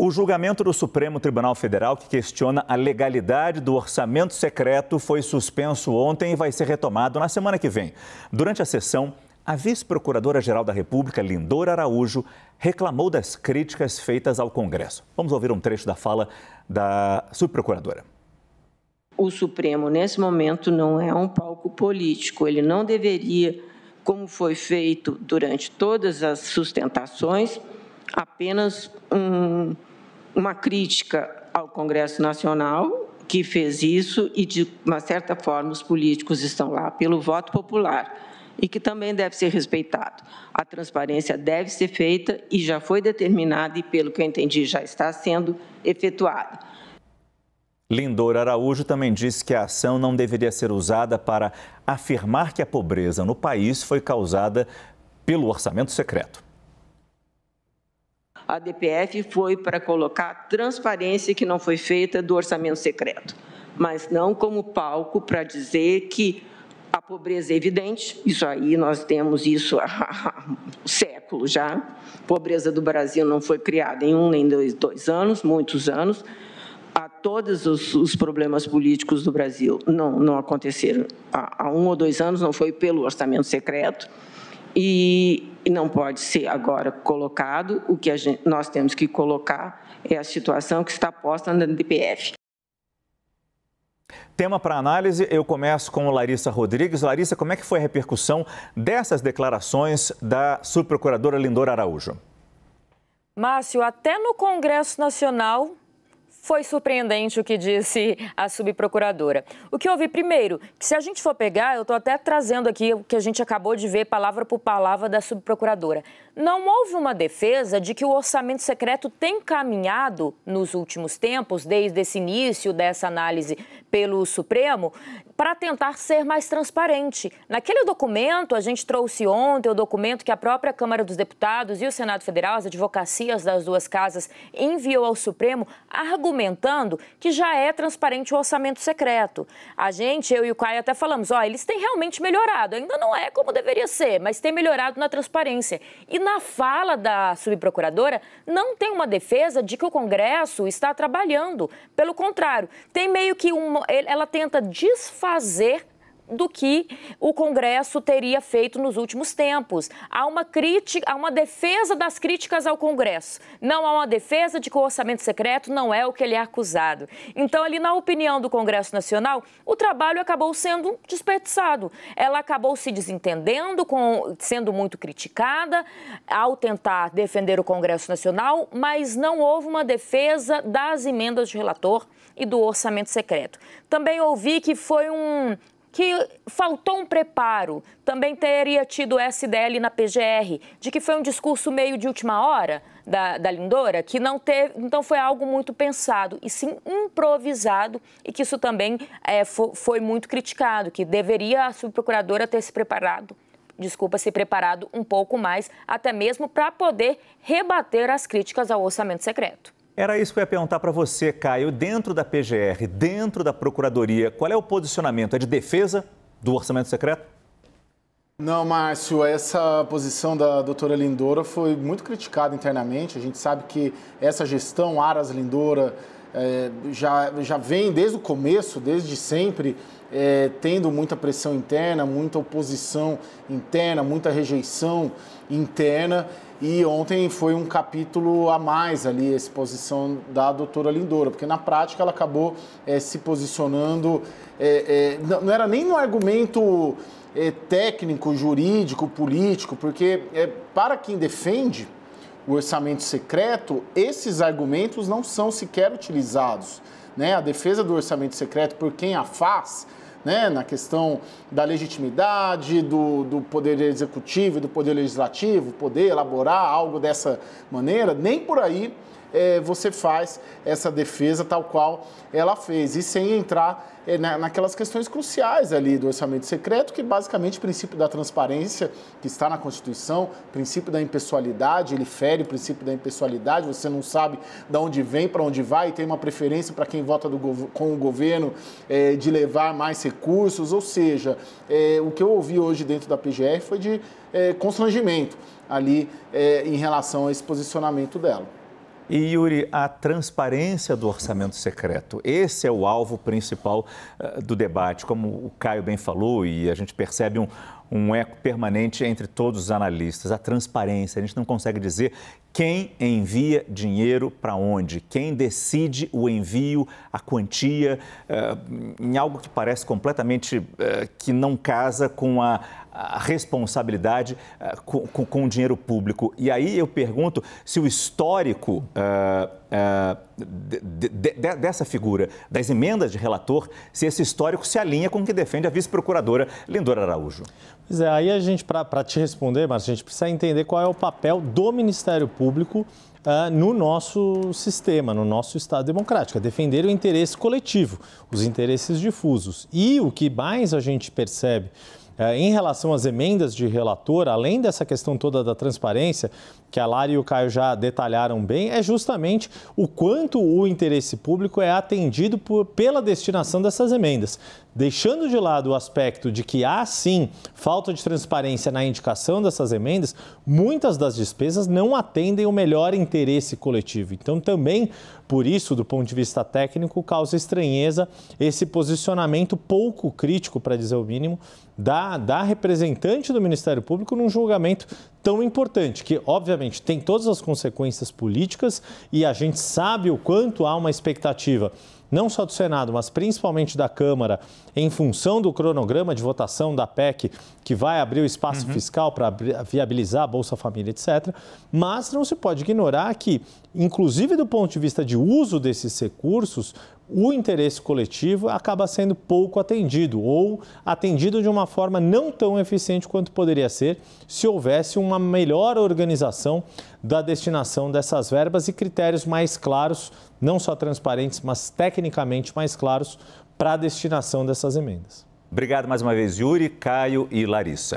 O julgamento do Supremo Tribunal Federal, que questiona a legalidade do orçamento secreto, foi suspenso ontem e vai ser retomado na semana que vem. Durante a sessão, a vice-procuradora-geral da República, Lindor Araújo, reclamou das críticas feitas ao Congresso. Vamos ouvir um trecho da fala da subprocuradora. O Supremo, nesse momento, não é um palco político. Ele não deveria, como foi feito durante todas as sustentações, apenas um uma crítica ao Congresso Nacional, que fez isso e, de uma certa forma, os políticos estão lá pelo voto popular e que também deve ser respeitado. A transparência deve ser feita e já foi determinada e, pelo que eu entendi, já está sendo efetuada. Lindor Araújo também disse que a ação não deveria ser usada para afirmar que a pobreza no país foi causada pelo orçamento secreto a DPF foi para colocar transparência que não foi feita do orçamento secreto, mas não como palco para dizer que a pobreza é evidente, isso aí nós temos isso há séculos já. A pobreza do Brasil não foi criada em um nem dois, dois anos, muitos anos. A todos os, os, problemas políticos do Brasil não, não aconteceram há, há um ou dois anos, não foi pelo orçamento secreto e, e não pode ser agora colocado. O que gente, nós temos que colocar é a situação que está posta na DPF. Tema para análise, eu começo com Larissa Rodrigues. Larissa, como é que foi a repercussão dessas declarações da subprocuradora Lindor Araújo? Márcio, até no Congresso Nacional, foi surpreendente o que disse a subprocuradora. O que houve primeiro, que se a gente for pegar, eu estou até trazendo aqui o que a gente acabou de ver palavra por palavra da subprocuradora. Não houve uma defesa de que o orçamento secreto tem caminhado nos últimos tempos, desde esse início dessa análise pelo Supremo, para tentar ser mais transparente. Naquele documento, a gente trouxe ontem o documento que a própria Câmara dos Deputados e o Senado Federal, as advocacias das duas casas, enviou ao Supremo, argumentando que já é transparente o orçamento secreto. A gente, eu e o Caio, até falamos: ó, eles têm realmente melhorado. Ainda não é como deveria ser, mas tem melhorado na transparência. E na fala da subprocuradora, não tem uma defesa de que o Congresso está trabalhando. Pelo contrário, tem meio que uma. Ela tenta disfarçar fazer do que o Congresso teria feito nos últimos tempos. Há uma crítica, há uma defesa das críticas ao Congresso. Não há uma defesa de que o orçamento secreto não é o que ele é acusado. Então, ali na opinião do Congresso Nacional, o trabalho acabou sendo desperdiçado. Ela acabou se desentendendo, com, sendo muito criticada ao tentar defender o Congresso Nacional, mas não houve uma defesa das emendas de relator e do orçamento secreto. Também ouvi que foi um que faltou um preparo. Também teria tido SDL na PGR, de que foi um discurso meio de última hora da, da Lindora, que não teve, então foi algo muito pensado e sim improvisado e que isso também é, foi, foi muito criticado, que deveria a subprocuradora ter se preparado desculpa, se preparado um pouco mais, até mesmo para poder rebater as críticas ao orçamento secreto. Era isso que eu ia perguntar para você, Caio. Dentro da PGR, dentro da Procuradoria, qual é o posicionamento? É de defesa do orçamento secreto? Não, Márcio, essa posição da doutora Lindora foi muito criticada internamente. A gente sabe que essa gestão, Aras Lindora, é, já, já vem desde o começo, desde sempre, é, tendo muita pressão interna, muita oposição interna, muita rejeição interna. E ontem foi um capítulo a mais ali, a exposição da doutora Lindoura, porque na prática ela acabou é, se posicionando, é, é, não era nem no argumento é, técnico, jurídico, político, porque para quem defende o orçamento secreto, esses argumentos não são sequer utilizados. Né? A defesa do orçamento secreto por quem a faz né, na questão da legitimidade do, do poder executivo e do poder legislativo, poder elaborar algo dessa maneira, nem por aí é, você faz essa defesa tal qual ela fez, e sem entrar é, na, naquelas questões cruciais ali do orçamento secreto, que basicamente o princípio da transparência que está na Constituição, princípio da impessoalidade, ele fere o princípio da impessoalidade, você não sabe de onde vem, para onde vai, e tem uma preferência para quem vota do, com o governo é, de levar mais recursos, ou seja, é, o que eu ouvi hoje dentro da PGR foi de é, constrangimento ali é, em relação a esse posicionamento dela. E Yuri, a transparência do orçamento secreto, esse é o alvo principal eh, do debate, como o Caio bem falou, e a gente percebe um, um eco permanente entre todos os analistas, a transparência. A gente não consegue dizer quem envia dinheiro para onde, quem decide o envio, a quantia, eh, em algo que parece completamente eh, que não casa com a, responsabilidade eh, com, com, com, o dinheiro público. E aí eu pergunto se o histórico uh, de, de, de, dessa figura, das emendas de relator, se esse histórico se alinha com o que defende a vice-procuradora Lindora Araújo. Pois é, aí a gente, para te responder, mas a gente precisa entender qual é o papel do Ministério Público Uh, no nosso sistema, no nosso Estado democrático, é defender o interesse coletivo, os interesses difusos. E o que mais a gente percebe é, em relação às emendas de relator, além dessa questão toda da transparência, que a Lara e o Caio já detalharam bem, é justamente o quanto o interesse público é atendido por, pela destinação dessas emendas. Deixando de lado o aspecto de que há sim falta de transparência na indicação dessas emendas, muitas das despesas não atendem o melhor interesse coletivo. Então, também por isso, do ponto de vista técnico, causa estranheza esse posicionamento pouco crítico, para dizer o mínimo, da, da representante do Ministério Público num julgamento tão importante, que obviamente obviamente, tem todas as consequências políticas e a gente sabe o quanto há uma expectativa não só do Senado, mas principalmente da Câmara, em função do cronograma de votação da PEC, que vai abrir o espaço uhum. fiscal para viabilizar a Bolsa Família, etc. Mas não se pode ignorar que, inclusive do ponto de vista de uso desses recursos, o interesse coletivo acaba sendo pouco atendido ou atendido de uma forma não tão eficiente quanto poderia ser se houvesse uma melhor organização da destinação dessas verbas e critérios mais claros, não só transparentes, mas tecnicamente mais claros para a destinação dessas emendas. Obrigado mais uma vez, Yuri, Caio e Larissa.